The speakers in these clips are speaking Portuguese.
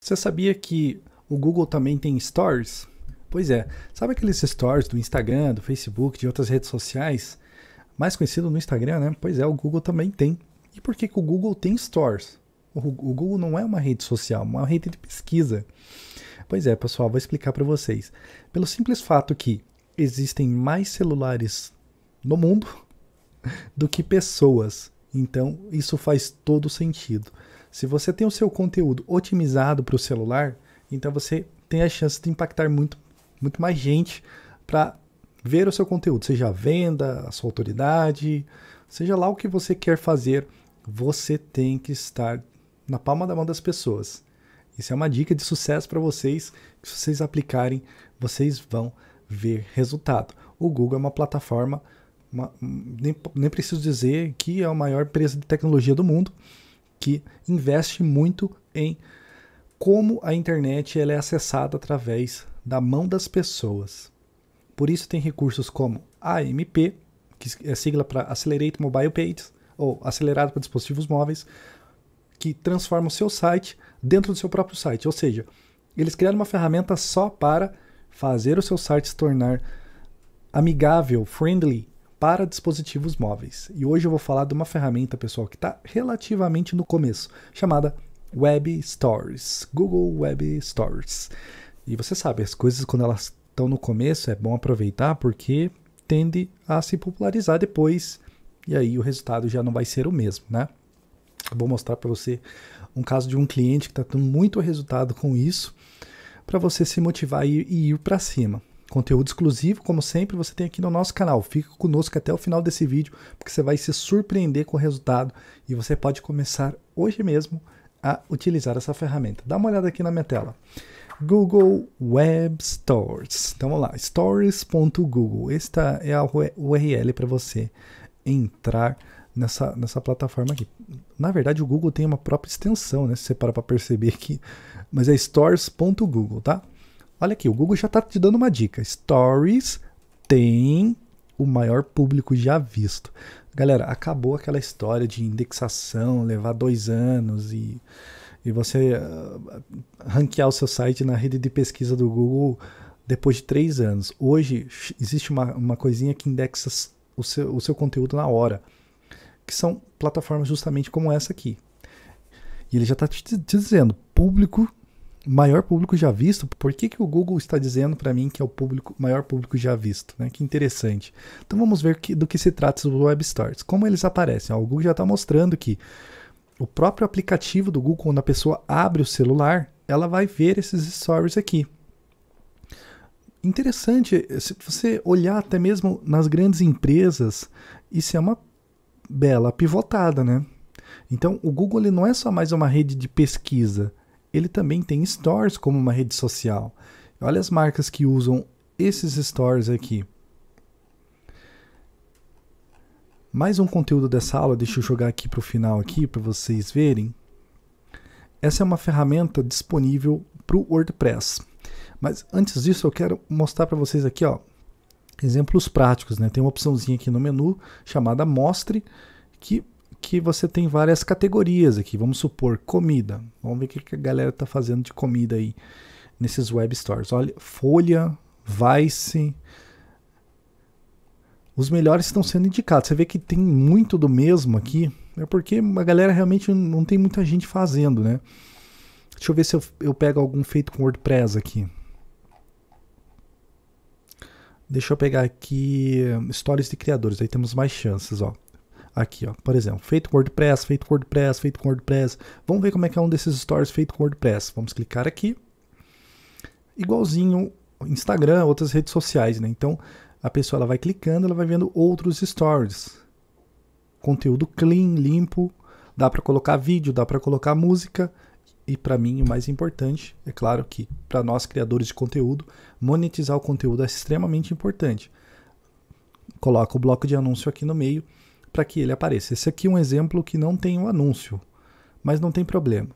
Você sabia que o Google também tem stories? Pois é, sabe aqueles stories do Instagram, do Facebook, de outras redes sociais? Mais conhecido no Instagram, né? Pois é, o Google também tem. E por que, que o Google tem stories? O, o Google não é uma rede social, é uma rede de pesquisa. Pois é, pessoal, vou explicar para vocês. Pelo simples fato que existem mais celulares no mundo do que pessoas. Então, isso faz todo sentido. Se você tem o seu conteúdo otimizado para o celular, então você tem a chance de impactar muito, muito mais gente para ver o seu conteúdo, seja a venda, a sua autoridade, seja lá o que você quer fazer, você tem que estar na palma da mão das pessoas. Isso é uma dica de sucesso para vocês, que se vocês aplicarem, vocês vão ver resultado. O Google é uma plataforma, uma, nem, nem preciso dizer que é a maior empresa de tecnologia do mundo, que investe muito em como a internet ela é acessada através da mão das pessoas. Por isso tem recursos como AMP, que é sigla para Accelerate Mobile Pages, ou acelerado para dispositivos móveis, que transforma o seu site dentro do seu próprio site. Ou seja, eles criaram uma ferramenta só para fazer o seu site se tornar amigável, friendly para dispositivos móveis. E hoje eu vou falar de uma ferramenta, pessoal, que está relativamente no começo, chamada Web Stories, Google Web Stories. E você sabe, as coisas quando elas estão no começo é bom aproveitar porque tende a se popularizar depois e aí o resultado já não vai ser o mesmo, né? Eu vou mostrar para você um caso de um cliente que está tendo muito resultado com isso para você se motivar e, e ir para cima. Conteúdo exclusivo, como sempre, você tem aqui no nosso canal. Fica conosco até o final desse vídeo, porque você vai se surpreender com o resultado e você pode começar hoje mesmo a utilizar essa ferramenta. Dá uma olhada aqui na minha tela. Google Web Stores. Então vamos lá, Stores.google. Esta é a URL para você entrar nessa, nessa plataforma aqui. Na verdade, o Google tem uma própria extensão, né? Se você parar para perceber aqui, mas é stores.google, tá? Olha aqui, o Google já está te dando uma dica. Stories tem o maior público já visto. Galera, acabou aquela história de indexação, levar dois anos e, e você uh, ranquear o seu site na rede de pesquisa do Google depois de três anos. Hoje existe uma, uma coisinha que indexa o seu, o seu conteúdo na hora, que são plataformas justamente como essa aqui. E ele já está te, te dizendo, público maior público já visto, por que, que o Google está dizendo para mim que é o público maior público já visto? Né? Que interessante. Então vamos ver que, do que se trata os Web stories. Como eles aparecem? Ó, o Google já está mostrando que o próprio aplicativo do Google, quando a pessoa abre o celular, ela vai ver esses stories aqui. Interessante, se você olhar até mesmo nas grandes empresas, isso é uma bela pivotada, né? Então, o Google ele não é só mais uma rede de pesquisa, ele também tem stores como uma rede social. Olha as marcas que usam esses stores aqui. Mais um conteúdo dessa aula, deixa eu jogar aqui para o final aqui para vocês verem. Essa é uma ferramenta disponível para o WordPress. Mas antes disso, eu quero mostrar para vocês aqui, ó, exemplos práticos, né? Tem uma opçãozinha aqui no menu chamada Mostre que que você tem várias categorias aqui. Vamos supor comida. Vamos ver o que a galera está fazendo de comida aí nesses web stores. Olha, Folha, Vice. Os melhores estão sendo indicados. Você vê que tem muito do mesmo aqui. É porque a galera realmente não tem muita gente fazendo, né? Deixa eu ver se eu, eu pego algum feito com WordPress aqui. Deixa eu pegar aqui eh, stories de criadores, aí temos mais chances, ó aqui, ó. Por exemplo, feito com WordPress, feito com WordPress, feito com WordPress. Vamos ver como é que é um desses stories feito com WordPress. Vamos clicar aqui. Igualzinho Instagram, outras redes sociais, né? Então, a pessoa ela vai clicando, ela vai vendo outros stories. Conteúdo clean, limpo, dá para colocar vídeo, dá para colocar música. E para mim, o mais importante, é claro que para nós criadores de conteúdo, monetizar o conteúdo é extremamente importante. Coloca o bloco de anúncio aqui no meio para que ele apareça. Esse aqui é um exemplo que não tem um anúncio, mas não tem problema.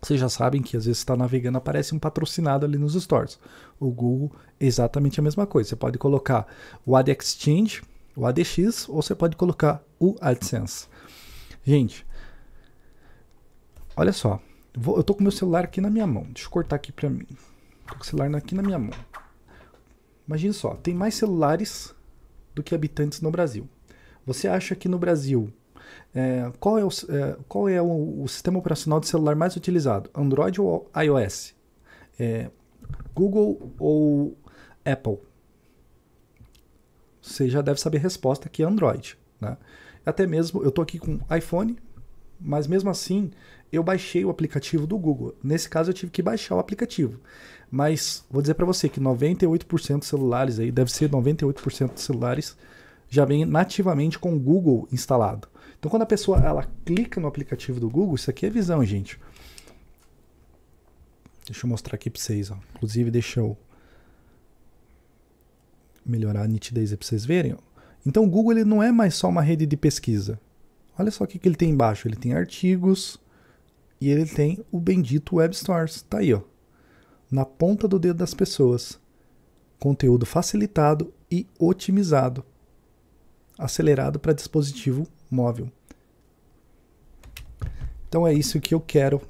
Vocês já sabem que às vezes está navegando, aparece um patrocinado ali nos stores. O Google é exatamente a mesma coisa. Você pode colocar o Ad Exchange, o ADX, ou você pode colocar o AdSense. Gente, olha só. Vou, eu tô com meu celular aqui na minha mão. Deixa eu cortar aqui para mim. Tô com o celular aqui na minha mão. Imagina só, tem mais celulares do que habitantes no Brasil. Você acha que no Brasil, é, qual é, o, é, qual é o, o, sistema operacional de celular mais utilizado? Android ou iOS? É, Google ou Apple? Você já deve saber a resposta que é Android. Né? Até mesmo, eu estou aqui com iPhone, mas mesmo assim eu baixei o aplicativo do Google. Nesse caso eu tive que baixar o aplicativo. Mas vou dizer para você que 98% dos celulares aí, deve ser 98% dos celulares já vem nativamente com o Google instalado. Então quando a pessoa ela clica no aplicativo do Google, isso aqui é visão, gente. Deixa eu mostrar aqui para vocês, ó. Inclusive deixa eu melhorar a nitidez para vocês verem. Então o Google ele não é mais só uma rede de pesquisa. Olha só o que, que ele tem embaixo. Ele tem artigos e ele tem o bendito Web Stores. Tá aí, ó. Na ponta do dedo das pessoas. Conteúdo facilitado e otimizado acelerado para dispositivo móvel. Então é isso que eu quero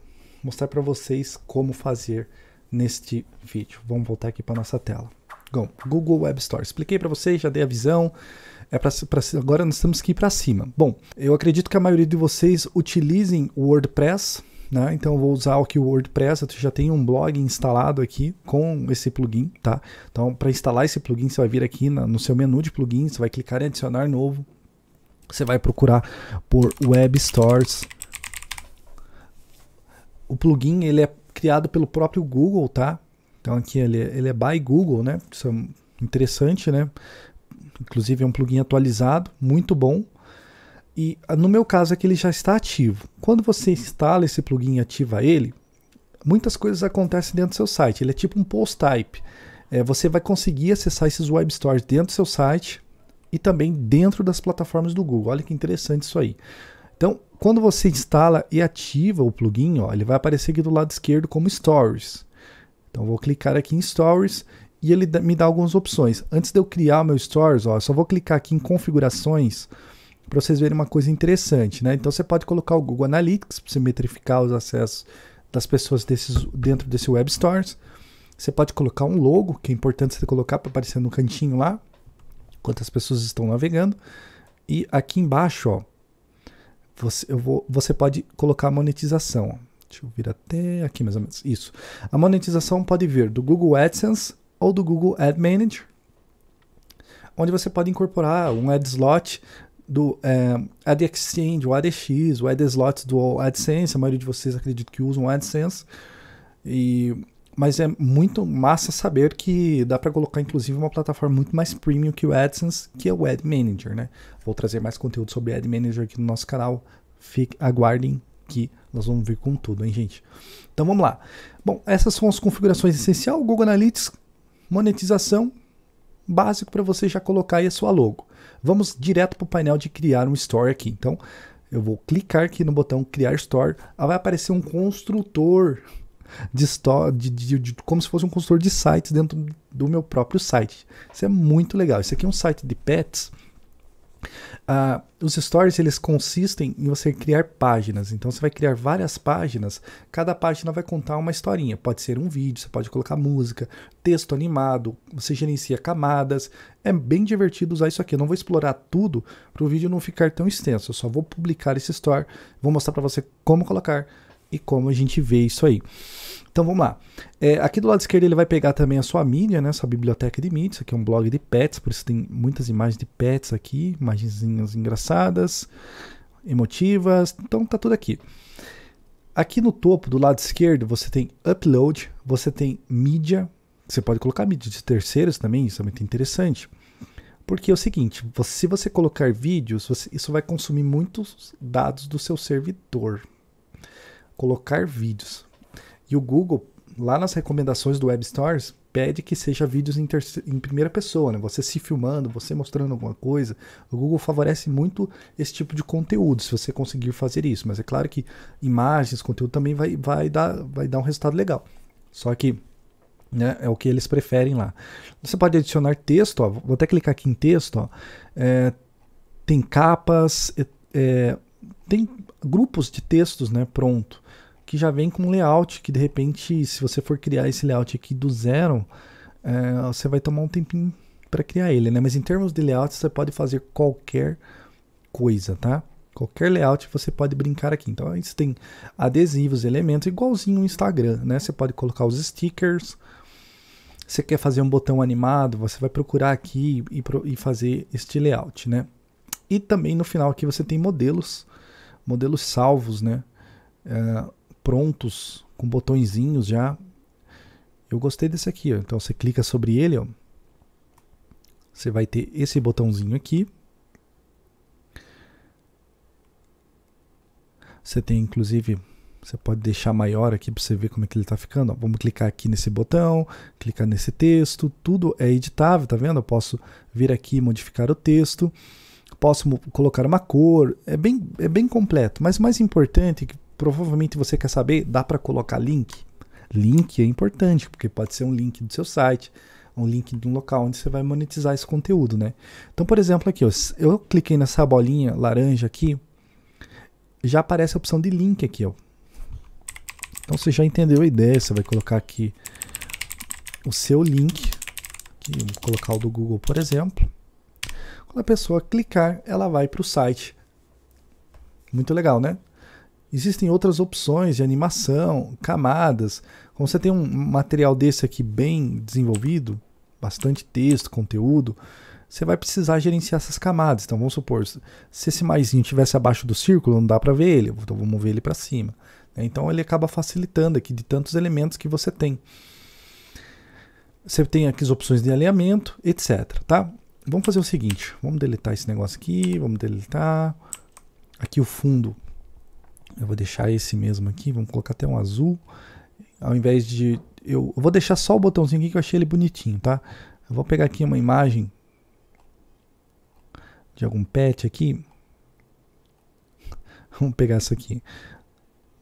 mostrar para vocês como fazer neste vídeo. Vamos voltar aqui para nossa tela. Bom, Google Web Store. Expliquei para vocês, já dei a visão. É pra, pra, agora nós temos que ir para cima. Bom, eu acredito que a maioria de vocês utilizem o WordPress né? Então eu vou usar aqui o WordPress, eu já tenho um blog instalado aqui com esse plugin, tá? Então para instalar esse plugin, você vai vir aqui na, no seu menu de plugins, você vai clicar em adicionar novo, você vai procurar por Web Stores. O plugin ele é criado pelo próprio Google, tá? Então aqui ele, ele é by Google, né? Isso é interessante, né? Inclusive é um plugin atualizado, muito bom. E ah, no meu caso é que ele já está ativo. Quando você uhum. instala esse plugin e ativa ele, muitas coisas acontecem dentro do seu site. Ele é tipo um post type. É, você vai conseguir acessar esses web stores dentro do seu site e também dentro das plataformas do Google. Olha que interessante isso aí. Então, quando você instala e ativa o plugin, ó, ele vai aparecer aqui do lado esquerdo como Stories. Então, vou clicar aqui em Stories e ele me dá algumas opções. Antes de eu criar o meu Stories, ó, eu só vou clicar aqui em Configurações para vocês verem uma coisa interessante, né? Então você pode colocar o Google Analytics para você metrificar os acessos das pessoas desses, dentro desse Web Stores. Você pode colocar um logo, que é importante você colocar para aparecer no cantinho lá, quantas pessoas estão navegando. E aqui embaixo, ó, você, eu vou, você pode colocar a monetização. Deixa eu vir até aqui mais ou menos. Isso. A monetização pode vir do Google AdSense ou do Google Ad Manager, onde você pode incorporar um ad slot do é, Ad Exchange, o ADX, o AdSlots do AdSense, a maioria de vocês acredito que usam o AdSense. E, mas é muito massa saber que dá para colocar inclusive uma plataforma muito mais premium que o AdSense, que é o Ad Manager, né? Vou trazer mais conteúdo sobre Ad Manager aqui no nosso canal. Fique, aguardem que nós vamos vir com tudo, hein, gente? Então vamos lá. Bom, essas são as configurações essenciais, Google Analytics, monetização, básico para você já colocar aí a sua logo. Vamos direto para o painel de criar um store aqui. Então, eu vou clicar aqui no botão criar store, ah, vai aparecer um construtor de, store, de, de, de, como se fosse um construtor de sites dentro do meu próprio site. Isso é muito legal. Isso aqui é um site de pets. Uh, os stories eles consistem em você criar páginas. Então você vai criar várias páginas. Cada página vai contar uma historinha. Pode ser um vídeo, você pode colocar música, texto animado. Você gerencia camadas. É bem divertido usar isso aqui. Eu não vou explorar tudo para o vídeo não ficar tão extenso. Eu só vou publicar esse story. Vou mostrar para você como colocar e como a gente vê isso aí. Então vamos lá. É, aqui do lado esquerdo ele vai pegar também a sua mídia, né? Sua biblioteca de mídia. Isso aqui é um blog de pets, por isso tem muitas imagens de pets aqui, imagenzinhas engraçadas, emotivas. Então tá tudo aqui. Aqui no topo do lado esquerdo você tem upload, você tem mídia. Você pode colocar mídia de terceiros também, isso é muito interessante. Porque é o seguinte, você, se você colocar vídeos, você, isso vai consumir muitos dados do seu servidor colocar vídeos. E o Google, lá nas recomendações do Web Stores, pede que seja vídeos em, em, primeira pessoa, né? Você se filmando, você mostrando alguma coisa. O Google favorece muito esse tipo de conteúdo, se você conseguir fazer isso. Mas é claro que imagens, conteúdo também vai, vai, dar, vai dar um resultado legal. Só que né, é o que eles preferem lá. Você pode adicionar texto, ó, vou até clicar aqui em texto. Ó, é, tem capas, é, é tem grupos de textos né, pronto, que já vem com layout, que de repente, se você for criar esse layout aqui do zero, é, você vai tomar um tempinho para criar ele, né? Mas em termos de layout, você pode fazer qualquer coisa, tá? Qualquer layout você pode brincar aqui. Então, aí você tem adesivos, elementos, igualzinho o Instagram, né? Você pode colocar os stickers. Você quer fazer um botão animado, você vai procurar aqui e, e fazer este layout, né? E também no final aqui você tem modelos modelos salvos, né? É, prontos, com botõezinhos já. Eu gostei desse aqui, ó. então você clica sobre ele, ó. você vai ter esse botãozinho aqui. Você tem inclusive você pode deixar maior aqui para você ver como é que ele está ficando. Ó, vamos clicar aqui nesse botão, clicar nesse texto, tudo é editável, tá vendo? Eu posso vir aqui e modificar o texto posso colocar uma cor, é bem, é bem completo. Mas o mais importante, é que provavelmente você quer saber, dá para colocar link? Link é importante, porque pode ser um link do seu site, um link de um local onde você vai monetizar esse conteúdo, né? Então, por exemplo, aqui, eu, eu cliquei nessa bolinha laranja aqui, já aparece a opção de link aqui, ó. Então você já entendeu a ideia, você vai colocar aqui o seu link, aqui, vou colocar o do Google, por exemplo. Quando a pessoa clicar, ela vai para o site. Muito legal, né? Existem outras opções de animação, camadas. Como você tem um material desse aqui bem desenvolvido, bastante texto, conteúdo, você vai precisar gerenciar essas camadas. Então vamos supor, se esse maisinho estivesse abaixo do círculo, não dá para ver ele, então vou mover ele para cima. Né? Então ele acaba facilitando aqui de tantos elementos que você tem. Você tem aqui as opções de alinhamento, etc. Tá? Vamos fazer o seguinte, vamos deletar esse negócio aqui, vamos deletar. Aqui o fundo, eu vou deixar esse mesmo aqui, vamos colocar até um azul. Ao invés de... Eu vou deixar só o botãozinho aqui que eu achei ele bonitinho, tá? Eu vou pegar aqui uma imagem de algum pet aqui. Vamos pegar isso aqui.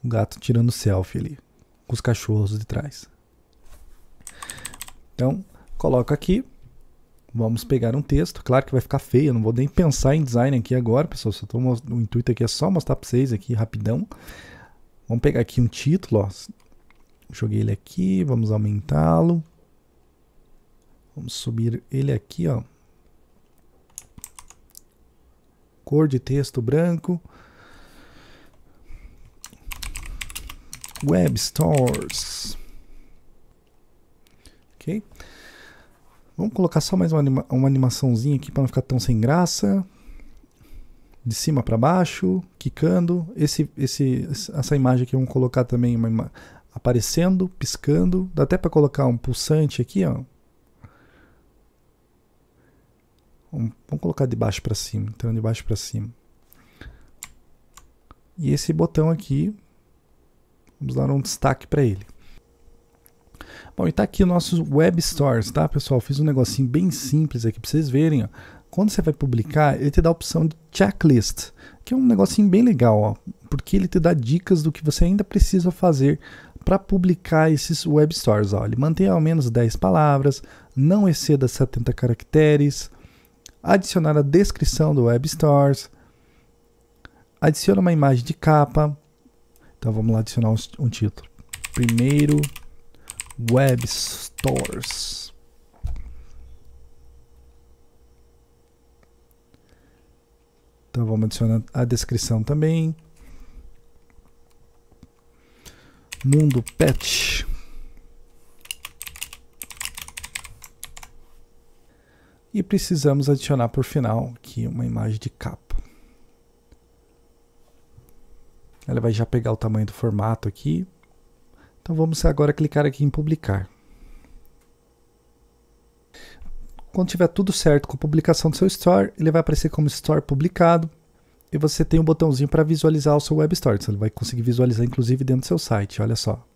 O gato tirando selfie ali, com os cachorros de trás. Então, coloco aqui Vamos pegar um texto, claro que vai ficar feio, eu não vou nem pensar em design aqui agora, pessoal, só tô, o intuito aqui é só mostrar para vocês aqui rapidão. Vamos pegar aqui um título, ó. joguei ele aqui, vamos aumentá-lo. Vamos subir ele aqui, ó. Cor de texto branco. Web Stores. Ok? Vamos colocar só mais uma, anima uma animaçãozinha aqui para não ficar tão sem graça. De cima para baixo, quicando. Esse, esse, essa imagem aqui vamos colocar também aparecendo, piscando. Dá até para colocar um pulsante aqui, ó. Vamos, vamos colocar de baixo para cima, entrando de baixo para cima. E esse botão aqui, vamos dar um destaque para ele. Bom, e tá aqui nossos web stores, tá, pessoal? Fiz um negocinho bem simples aqui para vocês verem, ó. Quando você vai publicar, ele te dá a opção de checklist, que é um negocinho bem legal, ó, porque ele te dá dicas do que você ainda precisa fazer para publicar esses web stores. Ó. Ele mantém ao menos 10 palavras, não exceda 70 caracteres, adicionar a descrição do web stores, adiciona uma imagem de capa. Então vamos lá adicionar um título. Primeiro Web Stores. Então vamos adicionar a descrição também. Mundo Pet. E precisamos adicionar por final aqui uma imagem de capa. Ela vai já pegar o tamanho do formato aqui. Então vamos agora clicar aqui em publicar. Quando tiver tudo certo com a publicação do seu store, ele vai aparecer como store publicado e você tem um botãozinho para visualizar o seu web store. Você então, vai conseguir visualizar inclusive dentro do seu site, olha só.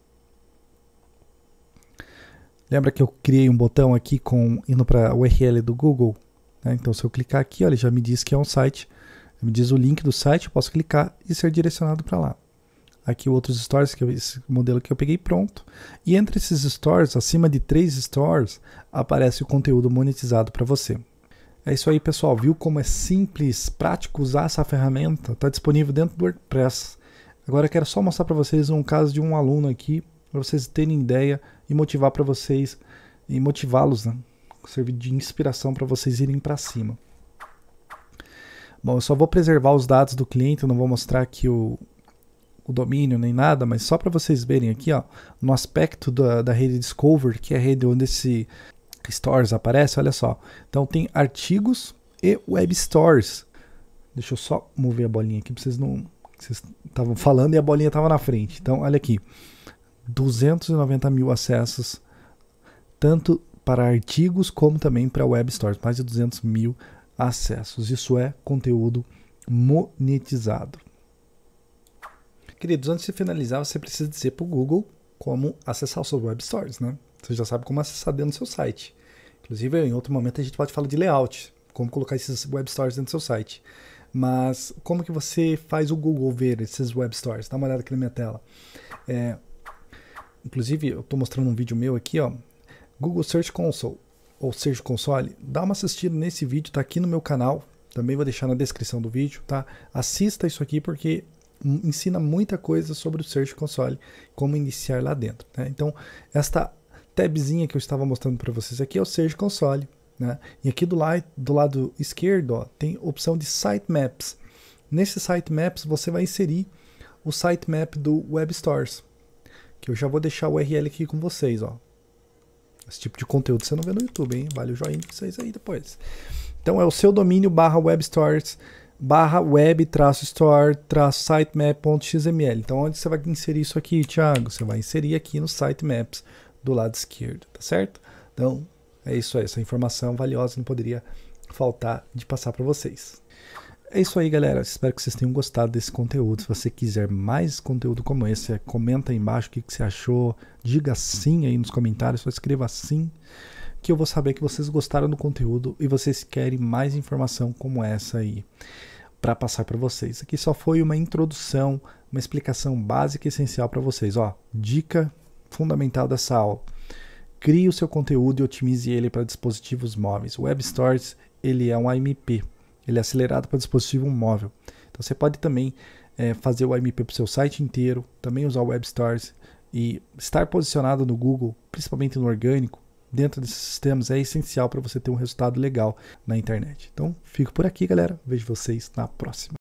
Lembra que eu criei um botão aqui com indo para a URL do Google? Né? Então se eu clicar aqui, olha, ele já me diz que é um site, me diz o link do site, eu posso clicar e ser direcionado para lá aqui outros stores, que eu, esse modelo que eu peguei pronto. E entre esses stores, acima de três stores, aparece o conteúdo monetizado para você. É isso aí, pessoal. Viu como é simples, prático usar essa ferramenta? Está disponível dentro do WordPress. Agora quero só mostrar para vocês um caso de um aluno aqui, para vocês terem ideia e motivar para vocês e motivá-los, né? Servir de inspiração para vocês irem para cima. Bom, eu só vou preservar os dados do cliente, eu não vou mostrar aqui o, o domínio nem nada, mas só para vocês verem aqui, ó, no aspecto da, da rede Discover, que é a rede onde esse Stores aparece, olha só. Então tem artigos e Web Stores. Deixa eu só mover a bolinha aqui para vocês não... Vocês estavam falando e a bolinha estava na frente. Então, olha aqui. 290 mil acessos, tanto para artigos como também para web stores, mais de 200 mil acessos. Isso é conteúdo monetizado. Queridos, antes de finalizar, você precisa dizer para o Google como acessar os seus web stores, né? Você já sabe como acessar dentro do seu site. Inclusive, em outro momento a gente pode falar de layout, como colocar esses web stores dentro do seu site. Mas como que você faz o Google ver esses web stores? Dá uma olhada aqui na minha tela. É, inclusive, eu estou mostrando um vídeo meu aqui, ó. Google Search Console ou Search Console, dá uma assistida nesse vídeo, tá aqui no meu canal. Também vou deixar na descrição do vídeo, tá? Assista isso aqui porque ensina muita coisa sobre o Search Console, como iniciar lá dentro. Né? Então, esta tabzinha que eu estava mostrando para vocês aqui é o Search Console. Né? E aqui do, la do lado esquerdo ó, tem opção de Sitemaps. Nesse Sitemaps você vai inserir o sitemap do Web Stores, que eu já vou deixar o URL aqui com vocês. Ó. Esse tipo de conteúdo você não vê no YouTube, hein? Vale o joinha para vocês aí depois. Então é o seu domínio barra Web barra web-store-sitemap.xml. traço traço Então, onde você vai inserir isso aqui, Thiago? Você vai inserir aqui no sitemaps do lado esquerdo, tá certo? Então, é isso aí. Essa informação valiosa não poderia faltar de passar para vocês. É isso aí, galera. Espero que vocês tenham gostado desse conteúdo. Se você quiser mais conteúdo como esse, comenta aí embaixo o que, que você achou. Diga sim aí nos comentários, só escreva sim que eu vou saber que vocês gostaram do conteúdo e vocês querem mais informação como essa aí para passar para vocês. Aqui só foi uma introdução, uma explicação básica e essencial para vocês. Ó, dica fundamental dessa aula. Crie o seu conteúdo e otimize ele para dispositivos móveis. O Web Stores, ele é um AMP, ele é acelerado para dispositivo móvel. Então você pode também é, fazer o AMP para o seu site inteiro, também usar o Web Stores e estar posicionado no Google, principalmente no orgânico, dentro desses sistemas é essencial para você ter um resultado legal na internet. Então, fico por aqui, galera. Vejo vocês na próxima.